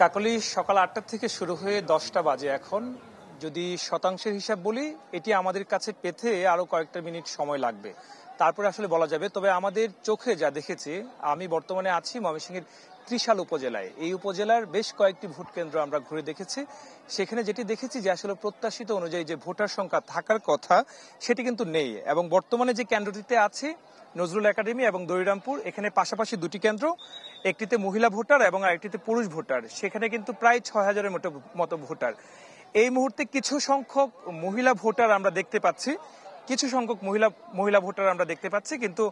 কাকলি সকাল আটটা থেকে শুরু হয়ে দশটা বাজে এখন যদি শতাংশের হিসাব বলি এটি আমাদের কাছে পেতে আরো কয়েকটা মিনিট সময় লাগবে তারপরে আসলে বলা যাবে তবে আমাদের চোখে যা দেখেছি আমি বর্তমানে আছি ময়মনসিংহের ত্রিশাল উপজেলায় এই উপজেলার বেশ কয়েকটি ভোট কেন্দ্র আমরা ঘুরে দেখেছি সেখানে যেটি দেখেছি যে আসলে প্রত্যাশিত অনুযায়ী যে ভোটার সংখ্যা থাকার কথা সেটি কিন্তু নেই এবং বর্তমানে যে কেন্দ্রটিতে আছে নজরুল একাডেমি এবং দরিরামপুর এখানে পাশাপাশি দুটি কেন্দ্র একটিতে মহিলা ভোটার এবং আরেকটিতে পুরুষ ভোটার সেখানে কিন্তু প্রায় ছয় হাজারের মতো ভোটার এই মুহূর্তে কিছু সংখ্যক মহিলা ভোটার আমরা দেখতে পাচ্ছি কিছু সংখ্যক মহিলা মহিলা ভোটার আমরা দেখতে পাচ্ছি কিন্তু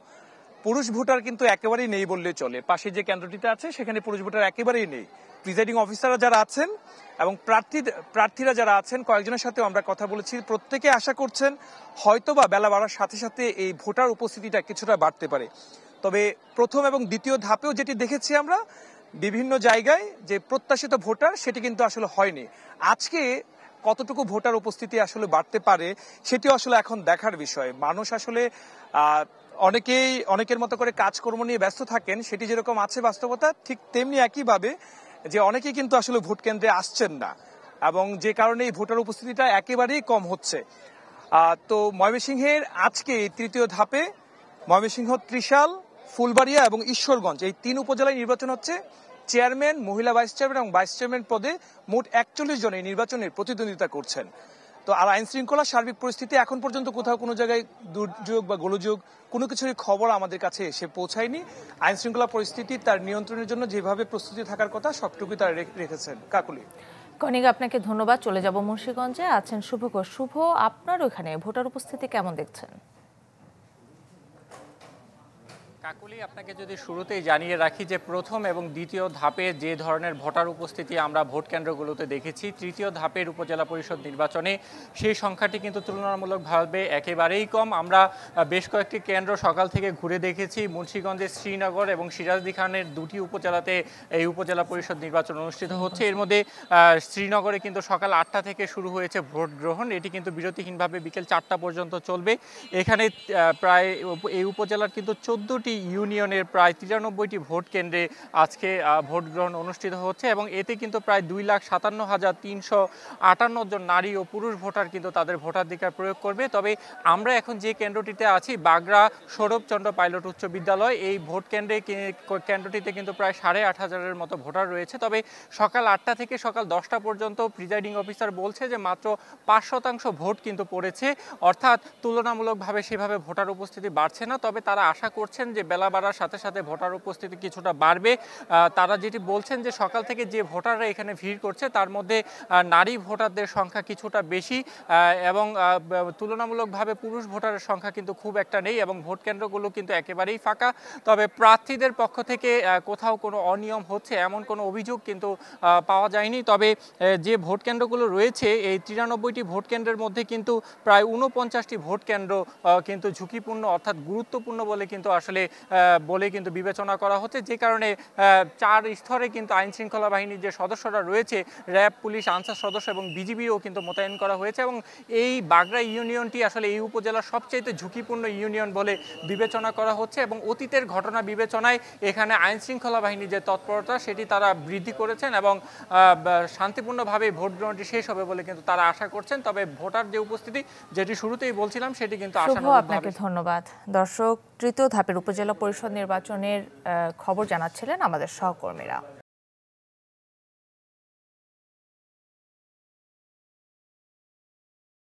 পুরুষ ভোটার কিন্তু একেবারেই নেই বললে চলে পাশে যে কেন্দ্রটিতে আছে সেখানে পুরুষ ভোটার একেবারেই নেই প্রিজাইডিং অফিসাররা যারা আছেন এবং প্রার্থী প্রার্থীরা যারা আছেন কয়েকজনের সাথেও আমরা কথা বলেছি প্রত্যেকে আশা করছেন হয়তো বা বেলা বাড়ার সাথে সাথে এই ভোটার উপস্থিতিটা কিছুটা বাড়তে পারে তবে প্রথম এবং দ্বিতীয় ধাপেও যেটি দেখেছি আমরা বিভিন্ন জায়গায় যে প্রত্যাশিত ভোটার সেটি কিন্তু আসলে হয়নি আজকে কতটুকু ভোটার উপস্থিতি আসলে বাড়তে পারে সেটি আসলে এখন দেখার বিষয় মানুষ আসলে অনেকেই অনেকের মতো করে কাজকর্ম নিয়ে ব্যস্ত থাকেন সেটি যেরকম আছে বাস্তবতা ঠিক তেমনি একইভাবে যে অনেকেই কিন্তু আসলে ভোট কেন্দ্রে আসছেন না এবং যে কারণে এই ভোটার উপস্থিতিটা একেবারেই কম হচ্ছে তো ময়মনসিংহের আজকে এই তৃতীয় ধাপে ময়মনসিংহ ত্রিশাল ফুলবাড়িয়া এবং ঈশ্বরগঞ্জ এই তিন উপজেলায় নির্বাচন হচ্ছে চেয়ারম্যান মহিলা ভাইস চেয়ারম্যান এবং ভাইস চেয়ারম্যান পদে মোট একচল্লিশ জন এই নির্বাচনে প্রতিদ্বন্দ্বিতা করছেন তো আর আইন শৃঙ্খলা সার্বিক পরিস্থিতি এখন পর্যন্ত কোথাও কোনো জায়গায় দুর্যোগ বা গোলযোগ কোনো কিছুরই খবর আমাদের কাছে এসে পৌঁছায়নি আইন শৃঙ্খলা পরিস্থিতি তার নিয়ন্ত্রণের জন্য যেভাবে প্রস্তুতি থাকার কথা সবটুকুই তারা রেখেছেন কাকুলি কনিক আপনাকে ধন্যবাদ চলে যাব মুন্সীগঞ্জে আছেন শুভ শুভ আপনার ওখানে ভোটার উপস্থিতি কেমন দেখছেন কাকুলি আপনাকে যদি শুরুতেই জানিয়ে রাখি যে প্রথম এবং দ্বিতীয় ধাপে যে ধরনের ভোটার উপস্থিতি আমরা ভোট কেন্দ্রগুলোতে দেখেছি তৃতীয় ধাপের উপজেলা পরিষদ নির্বাচনে সেই সংখ্যাটি কিন্তু তুলনামূলকভাবে একেবারেই কম আমরা বেশ কয়েকটি কেন্দ্র সকাল থেকে ঘুরে দেখেছি মুন্সীগঞ্জের শ্রীনগর এবং সিরাজদি খানের দুটি উপজেলাতে এই উপজেলা পরিষদ নির্বাচন অনুষ্ঠিত হচ্ছে এর মধ্যে শ্রীনগরে কিন্তু সকাল আটটা থেকে শুরু হয়েছে ভোট গ্রহণ এটি কিন্তু বিরতিহীনভাবে বিকেল চারটা পর্যন্ত চলবে এখানে প্রায় এই উপজেলার কিন্তু চোদ্দোটি ইউনিয়নের প্রায় তিরানব্বইটি ভোট কেন্দ্রে আজকে ভোট গ্রহণ অনুষ্ঠিত হচ্ছে এবং এতে কিন্তু প্রায় দুই লাখ সাতান্ন হাজার তিনশো আটান্ন জন নারী ও পুরুষ ভোটার কিন্তু তাদের ভোটাধিকার প্রয়োগ করবে তবে আমরা এখন যে কেন্দ্রটিতে আছি বাগড়া সৌরভচন্দ্র পাইলট উচ্চ বিদ্যালয় এই ভোট কেন্দ্রে কেন্দ্রটিতে কিন্তু প্রায় সাড়ে আট হাজারের মতো ভোটার রয়েছে তবে সকাল আটটা থেকে সকাল দশটা পর্যন্ত প্রিজাইডিং অফিসার বলছে যে মাত্র পাঁচ শতাংশ ভোট কিন্তু পড়েছে অর্থাৎ তুলনামূলকভাবে সেভাবে ভোটার উপস্থিতি বাড়ছে না তবে তারা আশা করছেন যে বেলা বাড়ার সাথে সাথে ভোটার উপস্থিতি কিছুটা বাড়বে তারা যেটি বলছেন যে সকাল থেকে যে ভোটাররা এখানে ভিড় করছে তার মধ্যে নারী ভোটারদের সংখ্যা কিছুটা বেশি এবং তুলনামূলকভাবে পুরুষ ভোটারের সংখ্যা কিন্তু খুব একটা নেই এবং ভোট কেন্দ্রগুলো কিন্তু একেবারেই ফাঁকা তবে প্রার্থীদের পক্ষ থেকে কোথাও কোনো অনিয়ম হচ্ছে এমন কোনো অভিযোগ কিন্তু পাওয়া যায়নি তবে যে ভোট কেন্দ্রগুলো রয়েছে এই তিরানব্বইটি ভোট কেন্দ্রের মধ্যে কিন্তু প্রায় ঊনপঞ্চাশটি ভোট কেন্দ্র কিন্তু ঝুঁকিপূর্ণ অর্থাৎ গুরুত্বপূর্ণ বলে কিন্তু আসলে বলে কিন্তু বিবেচনা করা হচ্ছে যে কারণে চার স্তরে কিন্তু আইন শৃঙ্খলা বাহিনীর যে সদস্যরা রয়েছে র্যাব পুলিশ আনসার সদস্য এবং বিজিবিও কিন্তু মোতায়েন করা হয়েছে এবং এই বাগড়া ইউনিয়নটি আসলে এই উপজেলার সবচেয়ে ঝুঁকিপূর্ণ ইউনিয়ন বলে বিবেচনা করা হচ্ছে এবং অতীতের ঘটনা বিবেচনায় এখানে আইন শৃঙ্খলা বাহিনীর যে তৎপরতা সেটি তারা বৃদ্ধি করেছেন এবং শান্তিপূর্ণভাবে ভোট গ্রহণটি শেষ হবে বলে কিন্তু তারা আশা করছেন তবে ভোটার যে উপস্থিতি যেটি শুরুতেই বলছিলাম সেটি কিন্তু আপনাকে ধন্যবাদ দর্শক তৃতীয় ধাপের উপজেলা পরিষদ নির্বাচনের খবর জানাচ্ছিলেন আমাদের সহকর্মীরা